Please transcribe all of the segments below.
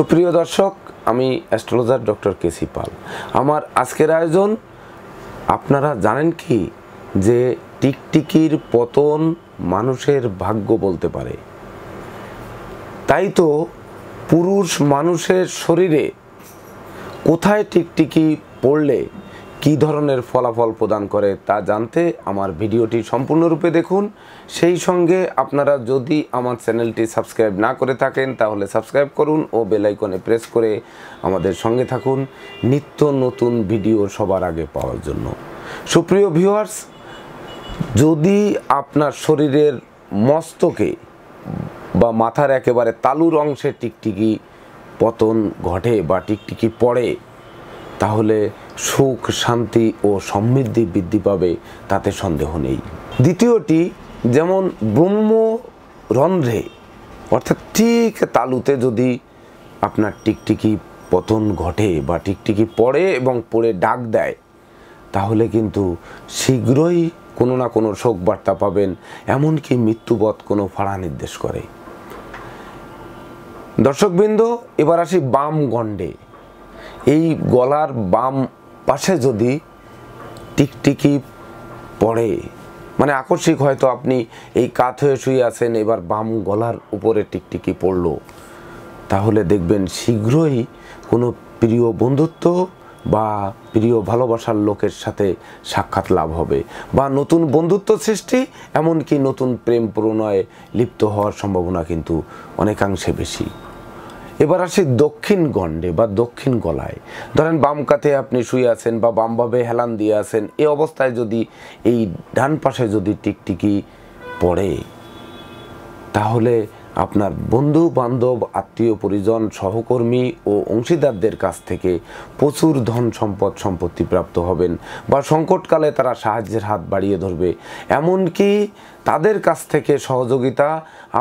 সুপ্রিয় দর্শক আমি অ্যাস্ট্রোলজার ডক্টর কেসি পাল আমার আজকের আয়োজন আপনারা জানেন কি যে টিকটিকির পতন মানুষের ভাগ্য বলতে পারে তাই তো পুরুষ মানুষের শরীরে কোথায় টিকটিকি পড়লে কি ধরনের ফলাফল প্রদান করে তা জানতে আমার ভিডিওটি সম্পূর্ণরূপে দেখুন সেই সঙ্গে আপনারা যদি আমার চ্যানেলটি সাবস্ক্রাইব না করে থাকেন তাহলে সাবস্ক্রাইব করুন ও বেলাইকনে প্রেস করে আমাদের সঙ্গে থাকুন নিত্য নতুন ভিডিও সবার আগে পাওয়ার জন্য সুপ্রিয় ভিউয়ার্স যদি আপনার শরীরের মস্তকে বা মাথার একেবারে তালুর অংশে টিকটিকি পতন ঘটে বা টিকটিকি পড়ে তাহলে সুখ শান্তি ও সমৃদ্ধি বৃদ্ধি পাবে তাতে সন্দেহ নেই দ্বিতীয়টি যেমন ব্রহ্মরন্ধ্রে অর্থাৎ ঠিক তালুতে যদি আপনার টিকটিকি পতন ঘটে বা টিকটিকি পড়ে এবং পড়ে ডাক দেয় তাহলে কিন্তু শীঘ্রই কোনো না কোনো শোক বার্তা পাবেন এমনকি মৃত্যুবধ কোনো ফাড়া নির্দেশ করে দর্শকবৃন্দ এবার আসি বাম গণ্ডে এই গলার বাম পাশে যদি টিকটিকি পড়ে মানে আকস্মিক হয়তো আপনি এই কাত হয়ে শুয়ে আছেন এবার বাম গলার উপরে টিকটিকি পড়ল তাহলে দেখবেন শীঘ্রই কোনো প্রিয় বন্ধুত্ব বা প্রিয় ভালোবাসার লোকের সাথে সাক্ষাৎ লাভ হবে বা নতুন বন্ধুত্ব সৃষ্টি এমনকি নতুন প্রেম প্রণয়ে লিপ্ত হওয়ার সম্ভাবনা কিন্তু অনেকাংশে বেশি এবার আসি দক্ষিণ গণ্ডে বা দক্ষিণ গলায় ধরেন বাম কাতে আপনি শুয়ে আছেন বা বামভাবে হেলান দিয়ে আছেন এ অবস্থায় যদি এই ডান পাশে যদি টিকটিকি পড়ে তাহলে আপনার বন্ধু বান্ধব আত্মীয় পরিজন সহকর্মী ও অংশীদারদের কাছ থেকে প্রচুর ধন সম্পদ সম্পত্তি প্রাপ্ত হবেন বা সংকটকালে তারা সাহায্যের হাত বাড়িয়ে ধরবে এমনকি তাদের কাছ থেকে সহযোগিতা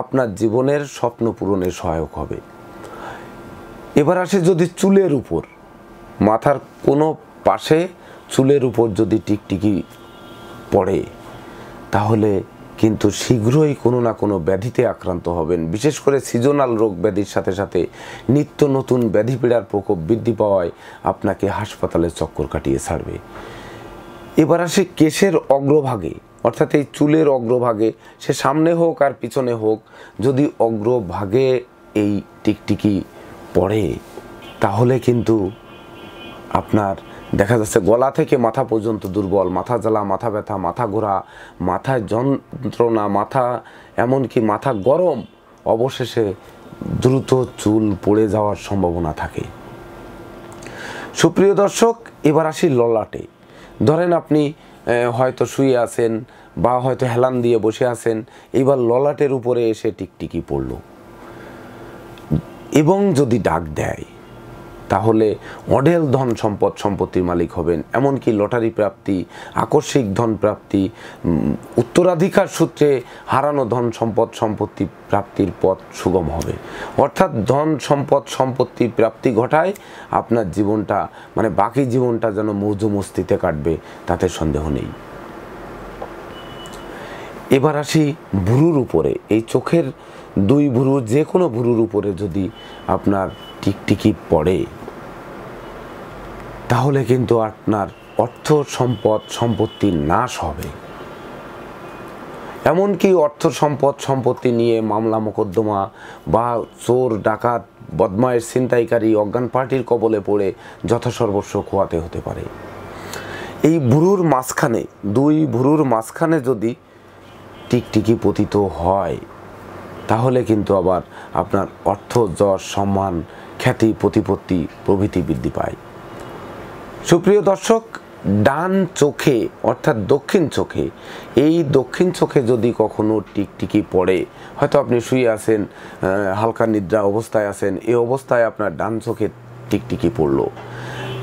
আপনার জীবনের স্বপ্ন পূরণে সহায়ক হবে এবার আসে যদি চুলের উপর মাথার কোনো পাশে চুলের উপর যদি টিকটিকি পড়ে তাহলে কিন্তু শীঘ্রই কোনো না কোনো ব্যাধিতে আক্রান্ত হবেন বিশেষ করে সিজনাল রোগ ব্যাধির সাথে সাথে নিত্য নতুন ব্যাধি পীড়ার প্রকোপ বৃদ্ধি পাওয়ায় আপনাকে হাসপাতালে চক্কর কাটিয়ে ছাড়বে এবার আসে কেশের অগ্রভাগে অর্থাৎ এই চুলের অগ্রভাগে সে সামনে হোক আর পিছনে হোক যদি অগ্রভাগে এই টিকটিকি পড়ে তাহলে কিন্তু আপনার দেখা যাচ্ছে গলা থেকে মাথা পর্যন্ত দুর্বল মাথা জ্বালা মাথা ব্যথা মাথা ঘোরা মাথায় যন্ত্রণা মাথা এমনকি মাথা গরম অবশেষে দ্রুত চুল পড়ে যাওয়ার সম্ভাবনা থাকে সুপ্রিয় দর্শক এবার আসি ললাটে ধরেন আপনি হয়তো শুয়ে আছেন বা হয়তো হেলান দিয়ে বসে আছেন এবার ললাটের উপরে এসে টিকটিকি পড়লো এবং যদি ডাক দেয় তাহলে অঢেল ধন সম্পদ সম্পত্তির মালিক হবেন এমনকি লটারি প্রাপ্তি আকস্মিক ধন প্রাপ্তি উত্তরাধিকার সূত্রে হারানো ধন সম্পদ সম্পত্তি প্রাপ্তির পথ সুগম হবে অর্থাৎ ধন সম্পদ সম্পত্তি প্রাপ্তি ঘটায় আপনার জীবনটা মানে বাকি জীবনটা যেন মৌজু মস্তিতে কাটবে তাতে সন্দেহ নেই এবার আসি ভুরুর উপরে এই চোখের দুই ভুরু যে কোনো ভুরুর উপরে যদি আপনার টিকটিকি পড়ে তাহলে কিন্তু আপনার অর্থ সম্পদ সম্পত্তি নাশ হবে এমনকি অর্থ সম্পদ সম্পত্তি নিয়ে মামলা মোকদ্দমা বা চোর ডাকাত বদমায়ের ছিনতাইকারী অজ্ঞান পার্টির কবলে পড়ে যথাসর্বস্ব খোয়াতে হতে পারে এই ভুরুর মাঝখানে দুই ভুরুর মাঝখানে যদি টিকটিকি পতিত হয় তাহলে কিন্তু আবার আপনার অর্থ যশ সম্মান খ্যাতি প্রতিপত্তি প্রভৃতি বৃদ্ধি পায় সুপ্রিয় দর্শক ডান চোখে অর্থাৎ দক্ষিণ চোখে এই দক্ষিণ চোখে যদি কখনো টিকটিকি পড়ে হয়তো আপনি শুয়ে আছেন হালকা নিদ্রা অবস্থায় আছেন এই অবস্থায় আপনার ডান চোখে টিকটিকি পড়লো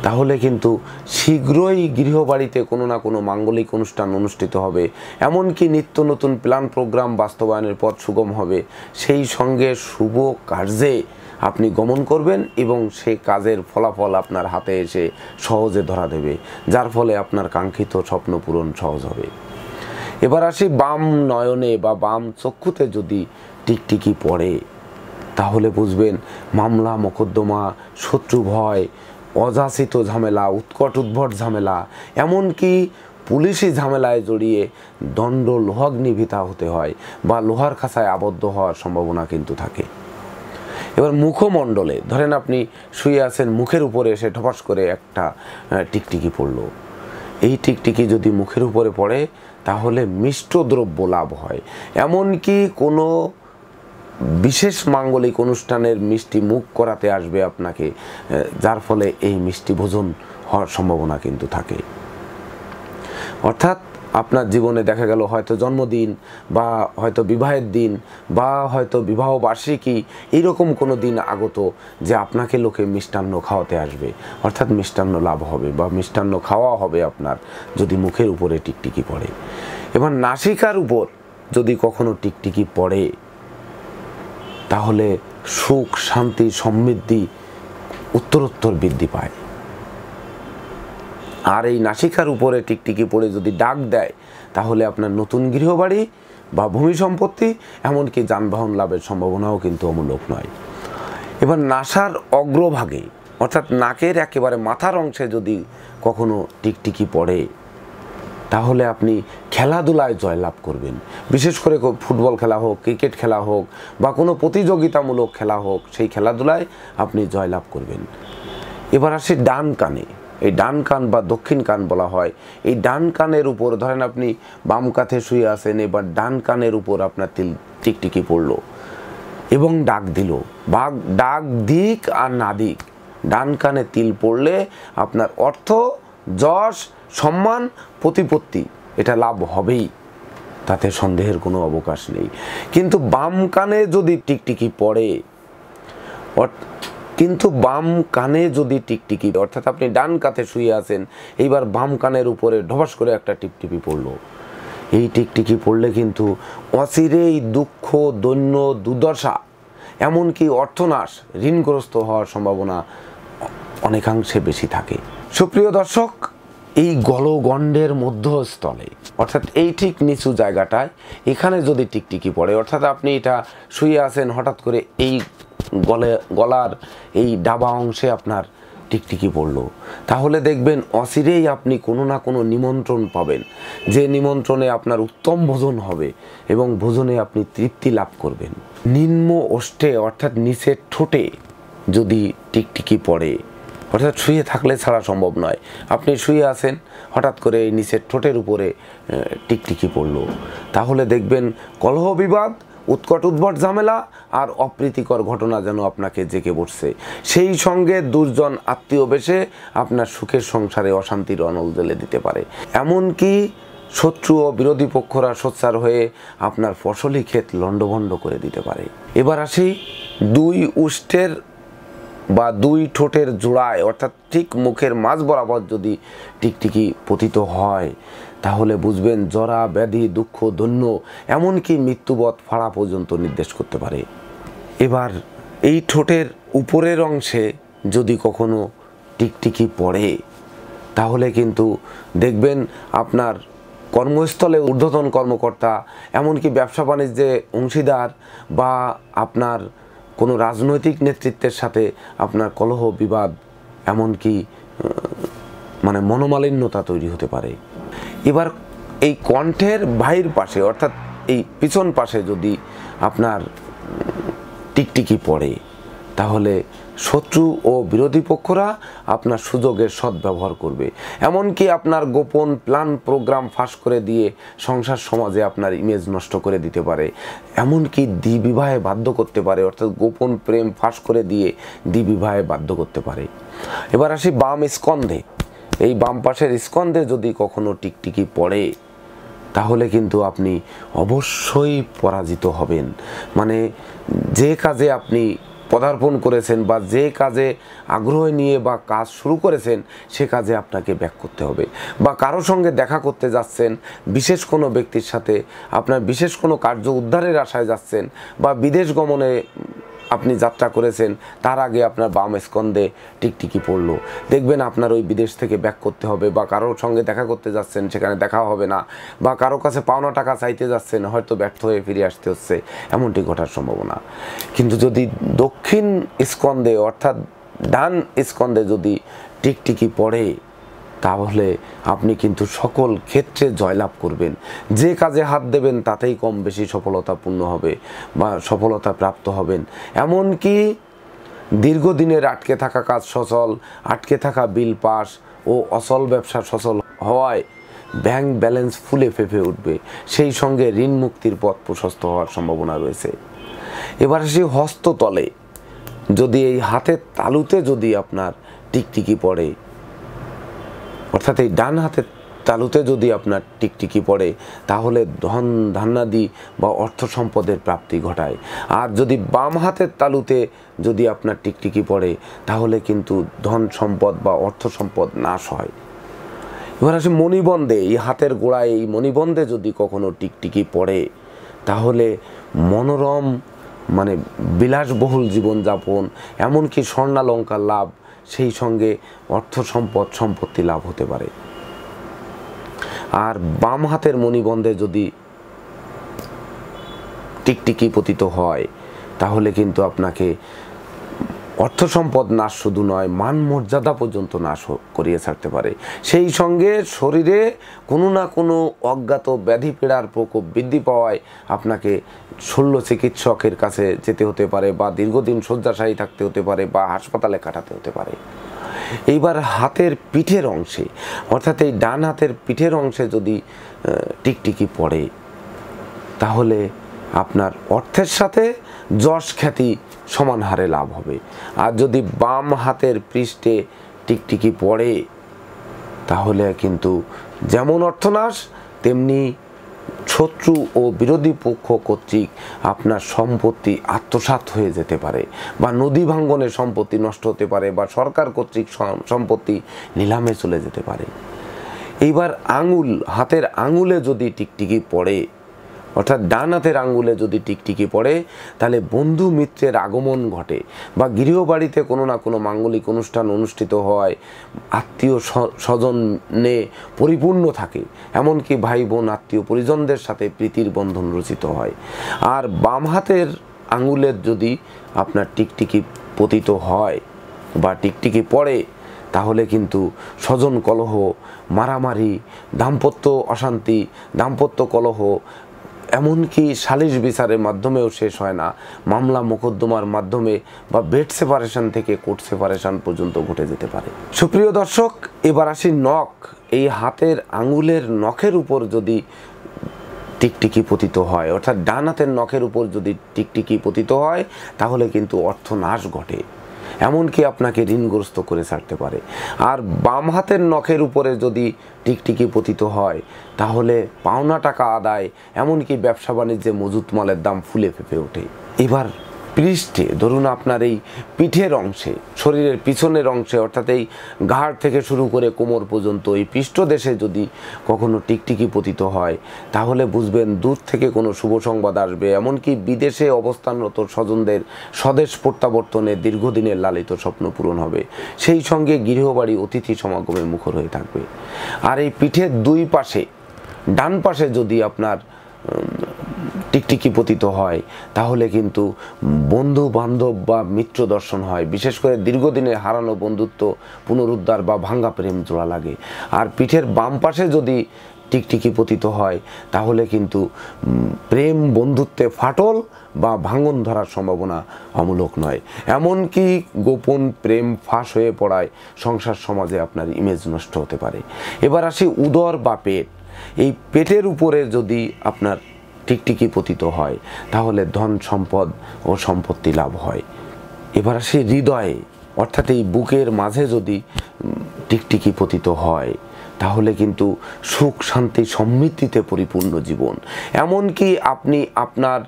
তাহলে কিন্তু শীঘ্রই গৃহবাড়িতে কোনো না কোনো মাঙ্গলিক অনুষ্ঠান অনুষ্ঠিত হবে এমনকি নিত্য নতুন প্ল্যান প্রোগ্রাম বাস্তবায়নের পথ সুগম হবে সেই সঙ্গে শুভ কার্যে আপনি গমন করবেন এবং সে কাজের ফলাফল আপনার হাতে এসে সহজে ধরা দেবে যার ফলে আপনার কাঙ্ক্ষিত স্বপ্ন পূরণ সহজ হবে এবার আসি বাম নয়নে বা বাম চক্ষুতে যদি টিকটিকি পড়ে তাহলে বুঝবেন মামলা মকদ্দমা শত্রু ভয় অযাচিত ঝামেলা উৎকট উদ্ভট ঝামেলা এমনকি পুলিশি ঝামেলায় জড়িয়ে দণ্ড লোহাগ্নিভিতা হতে হয় বা লোহার খাঁচায় আবদ্ধ হওয়ার সম্ভাবনা কিন্তু থাকে এবার মুখমণ্ডলে ধরেন আপনি শুয়ে আছেন মুখের উপরে এসে ঠপাস করে একটা টিকটিকি পড়ল এই টিকটিকি যদি মুখের উপরে পড়ে তাহলে মিষ্ট দ্রব্য লাভ হয় এমনকি কোনো বিশেষ মাঙ্গলিক অনুষ্ঠানের মিষ্টি মুখ করাতে আসবে আপনাকে যার ফলে এই মিষ্টি ভোজন হওয়ার সম্ভাবনা কিন্তু থাকে অর্থাৎ আপনার জীবনে দেখা গেল হয়তো জন্মদিন বা হয়তো বিবাহের দিন বা হয়তো বিবাহ বার্ষিকী এইরকম কোনো দিন আগত যে আপনাকে লোকে মিষ্টান্ন খাওয়াতে আসবে অর্থাৎ মিষ্টান্ন লাভ হবে বা মিষ্টান্ন খাওয়া হবে আপনার যদি মুখের উপরে টিকটিকি পড়ে এবার নাসিকার উপর যদি কখনো টিকটিকি পড়ে তাহলে সুখ শান্তি সমৃদ্ধি উত্তরোত্তর বৃদ্ধি পায় আর এই নাসিকার উপরে টিকটিকি পড়ে যদি ডাক দেয় তাহলে আপনার নতুন গৃহবাড়ি বা ভূমি সম্পত্তি এমনকি যানবাহন লাভের সম্ভাবনাও কিন্তু অমূলক নয় এবার নাসার অগ্রভাগে অর্থাৎ নাকের একেবারে মাথার অংশে যদি কখনো টিকটিকি পড়ে তাহলে আপনি খেলাধুলায় জয়লাভ করবেন বিশেষ করে ফুটবল খেলা হোক ক্রিকেট খেলা হোক বা কোনো প্রতিযোগিতামূলক খেলা হোক সেই খেলাধুলায় আপনি জয়লাভ করবেন এবার আসি ডান কানে এই ডান কান বা দক্ষিণ কান বলা হয় এই ডান কানের উপর ধরেন আপনি বাম কাঁথে শুয়ে আসেন এবার ডান কানের উপর আপনার তিল টিকটিকি পড়ল এবং ডাক দিল বাঘ ডাক দিক আর না দিক ডান কানে তিল পড়লে আপনার অর্থ যশ সম্মান প্রতিপত্তি এটা লাভ হবেই তাতে সন্দেহের কোনো অবকাশ নেই কিন্তু বাম কানে যদি টিকটিকি পড়ে কিন্তু বাম কানে যদি টিকটিকি অর্থাৎ আপনি ডান কাতে শুয়ে আছেন এইবার বাম কানের উপরে ঢবাস করে একটা টিপটিপি পড়লো এই টিকটিকি পড়লে কিন্তু অচিরেই দুঃখ দৈন্য দুর্দশা এমনকি অর্থনাশ ঋণগ্রস্ত হওয়ার সম্ভাবনা অনেকাংশে বেশি থাকে সুপ্রিয় দর্শক এই গলগণ্ডের মধ্যস্থলে অর্থাৎ এই ঠিক নিচু জায়গাটায় এখানে যদি টিকটিকি পড়ে অর্থাৎ আপনি এটা শুয়ে আসেন হঠাৎ করে এই গলে গলার এই ডাবা অংশে আপনার টিকটিকি পড়লো তাহলে দেখবেন অচিরেই আপনি কোনো না কোনো নিমন্ত্রণ পাবেন যে নিমন্ত্রণে আপনার উত্তম ভোজন হবে এবং ভোজনে আপনি তৃপ্তি লাভ করবেন নিম্ন ওষ্ঠে অর্থাৎ নিচের ঠোঁটে যদি টিকটিকি পড়ে অর্থাৎ শুয়ে থাকলে ছাড়া সম্ভব নয় আপনি শুয়ে আছেন হঠাৎ করে এই নিচের ঠোঁটের উপরে টিকটিকি পড়ল তাহলে দেখবেন কলহ বিবাদ উৎকট উদ্ভট ঝামেলা আর অপ্রীতিকর ঘটনা যেন আপনাকে জেগে বসছে সেই সঙ্গে দুজন আত্মীয় বেশে আপনার সুখের সংসারে অশান্তির অনল জেলে দিতে পারে এমনকি শত্রু ও বিরোধী পক্ষরা সোচ্চার হয়ে আপনার ফসলি ক্ষেত লণ্ডভণ্ড করে দিতে পারে এবার আসি দুই উষ্টের বা দুই ঠোঁটের জোড়ায় অর্থাৎ ঠিক মুখের মাঝ বরাবর যদি টিকটিকি পতিত হয় তাহলে বুঝবেন জরা ব্যাধি দুঃখ ধন্য এমনকি মৃত্যুবধ ফাড়া পর্যন্ত নির্দেশ করতে পারে এবার এই ঠোঁটের উপরের অংশে যদি কখনো টিকটিকি পড়ে তাহলে কিন্তু দেখবেন আপনার কর্মস্থলে ঊর্ধ্বতন কর্মকর্তা এমনকি ব্যবসা বাণিজ্যে অংশীদার বা আপনার কোনো রাজনৈতিক নেতৃত্বের সাথে আপনার কলহ বিবাদ এমনকি মানে মনোমালিন্যতা তৈরি হতে পারে এবার এই কণ্ঠের বাহির পাশে অর্থাৎ এই পিছন পাশে যদি আপনার টিকটিকি পড়ে তাহলে শত্রু ও বিরোধী পক্ষরা আপনার সুযোগের সদ্ব্যবহার করবে এমনকি আপনার গোপন প্ল্যান প্রোগ্রাম ফাঁস করে দিয়ে সংসার সমাজে আপনার ইমেজ নষ্ট করে দিতে পারে এমনকি দ্বিবিবাহে বাধ্য করতে পারে অর্থাৎ গোপন প্রেম ফাঁস করে দিয়ে দ্বিবিবাহে বাধ্য করতে পারে এবার আসি বাম স্কন্ধে এই বাম পাশের স্কন্ধে যদি কখনো টিকটিকি পড়ে তাহলে কিন্তু আপনি অবশ্যই পরাজিত হবেন মানে যে কাজে আপনি পদার্পণ করেছেন বা যে কাজে আগ্রহ নিয়ে বা কাজ শুরু করেছেন সে কাজে আপনাকে ব্যাক করতে হবে বা কারো সঙ্গে দেখা করতে যাচ্ছেন বিশেষ কোনো ব্যক্তির সাথে আপনার বিশেষ কোনো কার্য উদ্ধারের আশায় যাচ্ছেন বা বিদেশ গমনে আপনি যাত্রা করেছেন তার আগে আপনার বাম স্কন্দে টিকটিকি পড়লো দেখবেন আপনার ওই বিদেশ থেকে ব্যাক করতে হবে বা কারোর সঙ্গে দেখা করতে যাচ্ছেন সেখানে দেখা হবে না বা কারো কাছে পাওনা টাকা চাইতে যাচ্ছেন হয়তো ব্যর্থ হয়ে ফিরে আসতে হচ্ছে এমনটি ঘটার সম্ভাবনা কিন্তু যদি দক্ষিণ স্কন্দে অর্থাৎ ডান স্কন্দে যদি টিকটিকি পড়ে তাহলে আপনি কিন্তু সকল ক্ষেত্রে জয়লাভ করবেন যে কাজে হাত দেবেন তাতেই কম বেশি সফলতাপূর্ণ হবে বা সফলতা প্রাপ্ত হবেন এমনকি দীর্ঘদিনের আটকে থাকা কাজ সচল আটকে থাকা বিল পাস ও অচল ব্যবসা সচল হওয়ায় ব্যাংক ব্যালেন্স ফুলে ফেঁপে উঠবে সেই সঙ্গে ঋণ মুক্তির পথ প্রশস্ত হওয়ার সম্ভাবনা রয়েছে এবার আসি হস্ততলে যদি এই হাতের তালুতে যদি আপনার টিকটিকি পড়ে অর্থাৎ এই ডান হাতের তালুতে যদি আপনার টিকটিকি পড়ে তাহলে ধন ধান্নাদি বা অর্থ সম্পদের প্রাপ্তি ঘটায় আর যদি বাম হাতের তালুতে যদি আপনার টিকটিকি পড়ে তাহলে কিন্তু ধন সম্পদ বা অর্থ সম্পদ নাশ হয় এবার আসে মণিবন্ধে এই হাতের গোড়ায় এই মণিবন্ধে যদি কখনো টিকটিকি পড়ে তাহলে মনোরম মানে বিলাসবহুল জীবনযাপন এমনকি স্বর্ণালঙ্কার লাভ সেই সঙ্গে অর্থ সম্পদ সম্পত্তি লাভ হতে পারে আর বাম হাতের মণিবন্ধে যদি টিকটিকি পতিত হয় তাহলে কিন্তু আপনাকে অর্থ সম্পদ নাশ শুধু নয় মান মর্যাদা পর্যন্ত নাশ করিয়ে ছাড়তে পারে সেই সঙ্গে শরীরে কোনো না কোনো অজ্ঞাত ব্যাধি পীড়ার প্রকোপ বৃদ্ধি পাওয়ায় আপনাকে শল্য চিকিৎসকের কাছে যেতে হতে পারে বা দীর্ঘদিন শয্যাশায়ী থাকতে হতে পারে বা হাসপাতালে কাটাতে হতে পারে এইবার হাতের পিঠের অংশে অর্থাৎ এই ডান হাতের পিঠের অংশে যদি টিকটিকি পড়ে তাহলে আপনার অর্থের সাথে যশ খ্যাতি সমান হারে লাভ হবে আর যদি বাম হাতের পৃষ্ঠে টিকটিকি পড়ে তাহলে কিন্তু যেমন অর্থনাশ তেমনি শত্রু ও বিরোধী পক্ষ কর্তৃক আপনার সম্পত্তি আত্মসাত হয়ে যেতে পারে বা নদী ভাঙ্গনে সম্পত্তি নষ্ট হতে পারে বা সরকার কর্তৃক সম্পত্তি নিলামে চলে যেতে পারে এইবার আঙুল হাতের আঙুলে যদি টিকটিকি পড়ে অর্থাৎ ডান হাতের আঙ্গুলে যদি টিকটিকি পড়ে তাহলে বন্ধু মিত্রের আগমন ঘটে বা গৃহবাড়িতে কোনো না কোনো মাঙ্গলিক অনুষ্ঠান অনুষ্ঠিত হয় আত্মীয় স্বজনে পরিপূর্ণ থাকে এমনকি ভাই বোন আত্মীয় পরিজনদের সাথে প্রীতির বন্ধন রচিত হয় আর বাম হাতের আঙ্গুলের যদি আপনার টিকটিকি পতিত হয় বা টিকটিকি পড়ে তাহলে কিন্তু স্বজন কলহ মারামারি দাম্পত্য অশান্তি দাম্পত্য কলহ এমনকি সালিশ বিচারের মাধ্যমেও শেষ হয় না মামলা মোকদ্দমার মাধ্যমে বা বেড সেপারেশন থেকে কোর্ট সেপারেশন পর্যন্ত ঘটে যেতে পারে সুপ্রিয় দর্শক এবার আসি নখ এই হাতের আঙুলের নখের উপর যদি টিকটিকি পতিত হয় অর্থাৎ ডান হাতের নখের উপর যদি টিকটিকি পতিত হয় তাহলে কিন্তু অর্থনাশ ঘটে এমনকি আপনাকে ঋণগ্রস্ত করে ছাড়তে পারে আর বাম হাতের নখের উপরে যদি টিকটিকি পতিত হয় তাহলে পাওনা টাকা আদায় এমনকি ব্যবসা বাণিজ্যে মজুত মালের দাম ফুলে ফেঁপে ওঠে এবার পৃষ্ঠে ধরুন আপনার এই পিঠের অংশে শরীরের পিছনের অংশে অর্থাৎ এই ঘাড় থেকে শুরু করে কোমর পর্যন্ত এই পৃষ্ঠদেশে যদি কখনো টিকটিকি পতিত হয় তাহলে বুঝবেন দূর থেকে কোনো শুভ সংবাদ আসবে এমনকি বিদেশে অবস্থানরত স্বজনদের স্বদেশ প্রত্যাবর্তনে দীর্ঘদিনের লালিত স্বপ্ন পূরণ হবে সেই সঙ্গে গৃহবাড়ি অতিথি সমাগমে মুখর হয়ে থাকবে আর এই পিঠের দুই পাশে ডান পাশে যদি আপনার টিকটিকি পতিত হয় তাহলে কিন্তু বন্ধু বান্ধব বা মিত্র দর্শন হয় বিশেষ করে দীর্ঘদিনের হারানো বন্ধুত্ব পুনরুদ্ধার বা ভাঙ্গা প্রেম জোড়া লাগে আর পিঠের বাম পাশে যদি টিকটিকি পতিত হয় তাহলে কিন্তু প্রেম বন্ধুত্বে ফাটল বা ভাঙন ধরার সম্ভাবনা অমূলক নয় এমনকি গোপন প্রেম ফাঁস হয়ে পড়ায় সংসার সমাজে আপনার ইমেজ নষ্ট হতে পারে এবার আসি উদর বা পেট এই পেটের উপরে যদি আপনার টিকটিকি পতিত হয় তাহলে ধন সম্পদ ও সম্পত্তি লাভ হয় এবার আসি হৃদয়ে অর্থাৎ এই বুকের মাঝে যদি টিকটিকি পতিত হয় তাহলে কিন্তু সুখ শান্তি সমৃদ্ধিতে পরিপূর্ণ জীবন এমনকি আপনি আপনার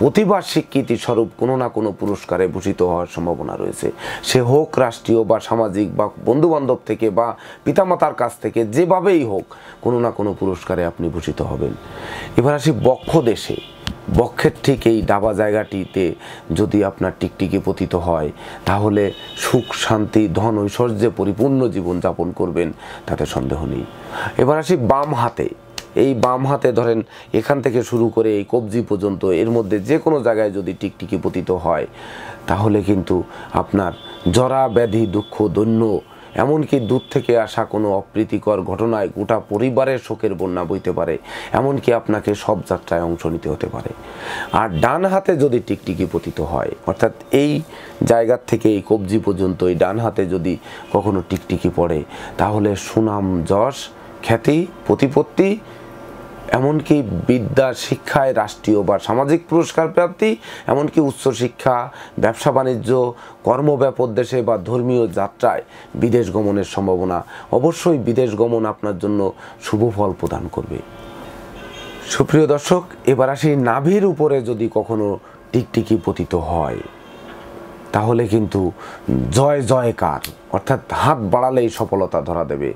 প্রতিভা স্বীকৃতি স্বরূপ কোনো না কোনো পুরস্কারে ভূষিত হওয়ার সম্ভাবনা রয়েছে সে হোক রাষ্ট্রীয় বা সামাজিক বা বন্ধুবান্ধব থেকে বা পিতামাতার কাছ থেকে যেভাবেই হোক কোনো না কোনো পুরস্কারে আপনি ভূষিত হবেন এবার আসি বক্ষ দেশে বক্ষের ঠিক এই ডাবা জায়গাটিতে যদি আপনার টিকটিকি পতিত হয় তাহলে সুখ শান্তি ধন ঐশ্বর্যে পরিপূর্ণ জীবন যাপন করবেন তাতে সন্দেহ নেই এবার আসি বাম হাতে এই বাম হাতে ধরেন এখান থেকে শুরু করে এই কবজি পর্যন্ত এর মধ্যে যে কোনো জায়গায় যদি টিকটিকি পতিত হয় তাহলে কিন্তু আপনার জরা ব্যাধি দুঃখ দৈন্য এমনকি দূর থেকে আসা কোনো অপ্রীতিকর ঘটনায় গোটা পরিবারের শোকের বন্যা বইতে পারে এমনকি আপনাকে সব যাত্রায় অংশ নিতে হতে পারে আর ডান হাতে যদি টিকটিকি পতিত হয় অর্থাৎ এই জায়গার থেকে এই কবজি পর্যন্ত এই ডান হাতে যদি কখনো টিকটিকি পড়ে তাহলে সুনাম যশ খ্যাতি প্রতিপত্তি এমনকি বিদ্যা শিক্ষায় রাষ্ট্রীয় বা সামাজিক পুরস্কার প্রাপ্তি এমনকি উচ্চশিক্ষা ব্যবসা বাণিজ্য কর্মব্যাপদ দেশে বা ধর্মীয় যাত্রায় বিদেশ গমনের সম্ভাবনা অবশ্যই বিদেশ গমন আপনার জন্য শুভ ফল প্রদান করবে সুপ্রিয় দর্শক এবার আসি নাভির উপরে যদি কখনো টিকটিকি পতিত হয় তাহলে কিন্তু জয় জয়কার অর্থাৎ হাত বাড়ালেই সফলতা ধরা দেবে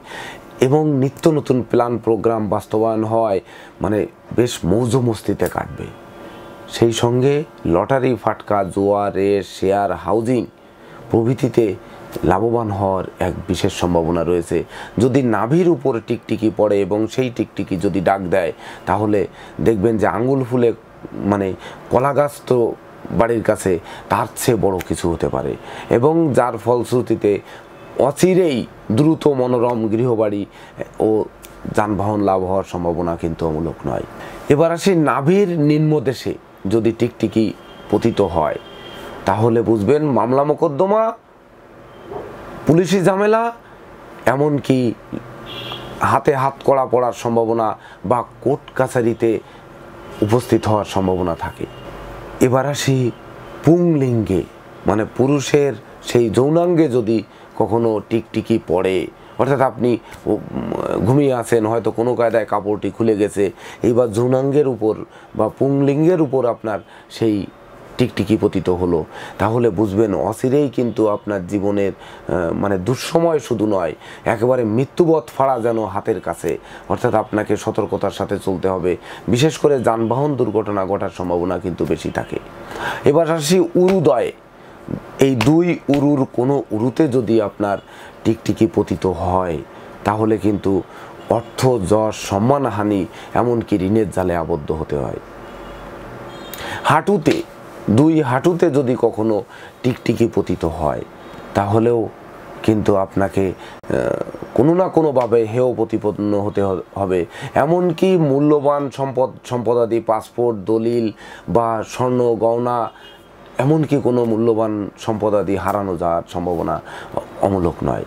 এবং নিত্য নতুন প্ল্যান প্রোগ্রাম বাস্তবায়ন হয় মানে বেশ মৌজ মস্তিতে কাটবে সেই সঙ্গে লটারি ফাটকা জোয়ার রেস শেয়ার হাউজিং প্রভৃতিতে লাভবান হওয়ার এক বিশেষ সম্ভাবনা রয়েছে যদি নাভির উপর টিকটিকি পড়ে এবং সেই টিকটিকি যদি ডাক দেয় তাহলে দেখবেন যে আঙুল ফুলে মানে কলা গাছ তো বাড়ির কাছে তার চেয়ে বড় কিছু হতে পারে এবং যার ফলশ্রুতিতে অচিরেই দ্রুত মনোরম গৃহবাড়ি ও যানবাহন লাভ হওয়ার সম্ভাবনা কিন্তু অমূলক নয় এবার আসি নাভির নিম্নদেশে যদি টিকটিকি পতিত হয় তাহলে বুঝবেন মামলা মোকদ্দমা পুলিশি ঝামেলা এমনকি হাতে হাত কড়া পড়ার সম্ভাবনা বা কোর্ট কাছারিতে উপস্থিত হওয়ার সম্ভাবনা থাকে এবার আসি পুংলিঙ্গে মানে পুরুষের সেই যৌনাঙ্গে যদি কখনো টিকটিকি পড়ে অর্থাৎ আপনি ঘুমিয়ে আসেন হয়তো কোনো কায়দায় কাপড়টি খুলে গেছে এইবার যৌনাঙ্গের উপর বা পুংলিঙ্গের উপর আপনার সেই টিকটিকি পতিত হলো তাহলে বুঝবেন অচিরেই কিন্তু আপনার জীবনের মানে দুঃসময় শুধু নয় একেবারে মৃত্যুবধ ফাড়া যেন হাতের কাছে অর্থাৎ আপনাকে সতর্কতার সাথে চলতে হবে বিশেষ করে যানবাহন দুর্ঘটনা ঘটার সম্ভাবনা কিন্তু বেশি থাকে এবার আসি উরুদয় এই দুই উরুর কোনো উরুতে যদি আপনার টিকটিকি পতিত হয় তাহলে কিন্তু অর্থ যশ সম্মানহানি এমনকি ঋণের জালে আবদ্ধ হতে হয় হাঁটুতে দুই হাঁটুতে যদি কখনো টিকটিকি পতিত হয় তাহলেও কিন্তু আপনাকে কোনো না কোনোভাবে হেয় প্রতিপন্ন হতে হবে এমনকি মূল্যবান সম্পদ সম্পদাদি পাসপোর্ট দলিল বা স্বর্ণ গওনা এমনকি কোনো মূল্যবান সম্পদাদি হারানো যাওয়ার সম্ভাবনা অমূলক নয়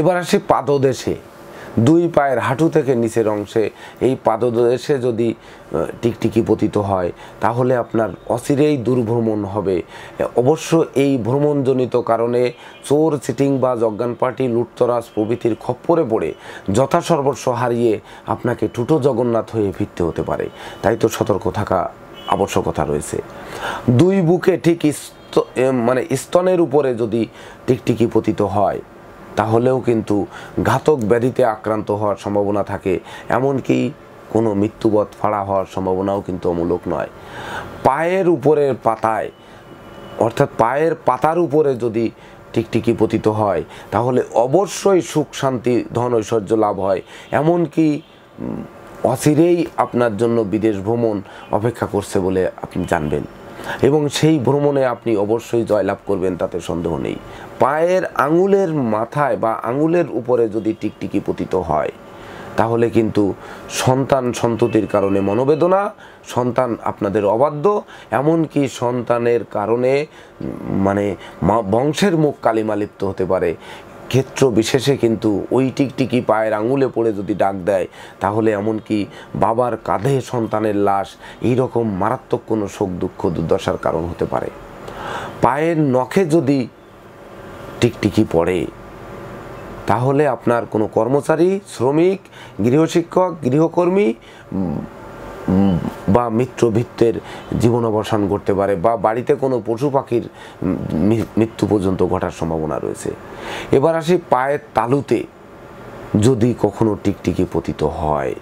এবার আসি পাদদেশে দুই পায়ের হাঁটু থেকে নিচের অংশে এই পাদদেশে যদি টিকটিকি পতিত হয় তাহলে আপনার অচিরেই দুর্ভ্রমণ হবে অবশ্য এই ভ্রমণজনিত কারণে চোর চিটিং বা জজ্ঞান পার্টি লুটতরাজ প্রভৃতির খপ্পরে পড়ে যথাসর্বস্ব হারিয়ে আপনাকে টুটো জগন্নাথ হয়ে ফিরতে হতে পারে তাই তো সতর্ক থাকা আবশ্যকতা রয়েছে দুই বুকে ঠিক মানে স্তনের উপরে যদি টিকটিকি পতিত হয় তাহলেও কিন্তু ঘাতক ব্যাধিতে আক্রান্ত হওয়ার সম্ভাবনা থাকে এমনকি কোনো মৃত্যুবধ ফাড়া হওয়ার সম্ভাবনাও কিন্তু অমূলক নয় পায়ের উপরের পাতায় অর্থাৎ পায়ের পাতার উপরে যদি টিকটিকি পতিত হয় তাহলে অবশ্যই সুখ শান্তি ধন ঐশ্বর্য লাভ হয় এমনকি অচিরেই আপনার জন্য বিদেশ ভ্রমণ অপেক্ষা করছে বলে আপনি জানবেন এবং সেই ভ্রমণে আপনি অবশ্যই জয়লাভ করবেন তাতে সন্দেহ নেই পায়ের আঙুলের মাথায় বা আঙুলের উপরে যদি টিকটিকি পতিত হয় তাহলে কিন্তু সন্তান সন্ততির কারণে মনোবেদনা সন্তান আপনাদের অবাধ্য এমনকি সন্তানের কারণে মানে বংশের মুখ কালিমালিপ্ত হতে পারে ক্ষেত্র বিশেষে কিন্তু ওই টিকটিকি পায়ের আঙুলে পড়ে যদি ডাক দেয় তাহলে এমনকি বাবার কাঁধে সন্তানের লাশ এই রকম মারাত্মক কোনো শোক দুঃখ দুর্দশার কারণ হতে পারে পায়ের নখে যদি টিকটিকি পড়ে তাহলে আপনার কোনো কর্মচারী শ্রমিক গৃহশিক্ষক গৃহকর্মী বা মিত্রভিত্তের অবসান ঘটতে পারে বা বাড়িতে কোনো পশু পাখির মৃত্যু পর্যন্ত ঘটার সম্ভাবনা রয়েছে এবার আসি পায়ের তালুতে যদি কখনো টিকটিকি পতিত হয়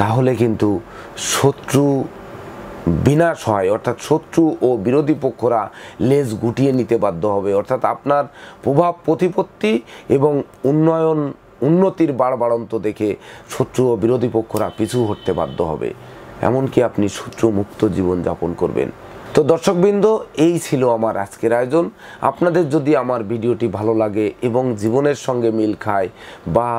তাহলে কিন্তু শত্রু বিনাশ হয় অর্থাৎ শত্রু ও বিরোধী পক্ষরা লেজ গুটিয়ে নিতে বাধ্য হবে অর্থাৎ আপনার প্রভাব প্রতিপত্তি এবং উন্নয়ন উন্নতির বাড়বাড়ন্ত দেখে শত্রু ও বিরোধী পক্ষরা পিছু হটতে বাধ্য হবে এমনকি আপনি শত্রু মুক্ত জীবন যাপন করবেন তো দর্শকবৃন্দ এই ছিল আমার আজকের আয়োজন আপনাদের যদি আমার ভিডিওটি ভালো লাগে এবং জীবনের সঙ্গে মিল খায় বা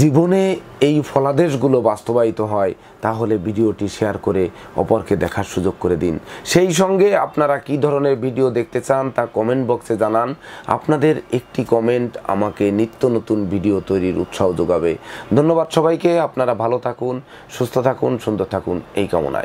জীবনে এই ফলাদেশগুলো বাস্তবায়িত হয় তাহলে ভিডিওটি শেয়ার করে অপরকে দেখার সুযোগ করে দিন সেই সঙ্গে আপনারা কি ধরনের ভিডিও দেখতে চান তা কমেন্ট বক্সে জানান আপনাদের একটি কমেন্ট আমাকে নিত্য নতুন ভিডিও তৈরির উৎসাহ যোগাবে ধন্যবাদ সবাইকে আপনারা ভালো থাকুন সুস্থ থাকুন সুন্দর থাকুন এই কামনায়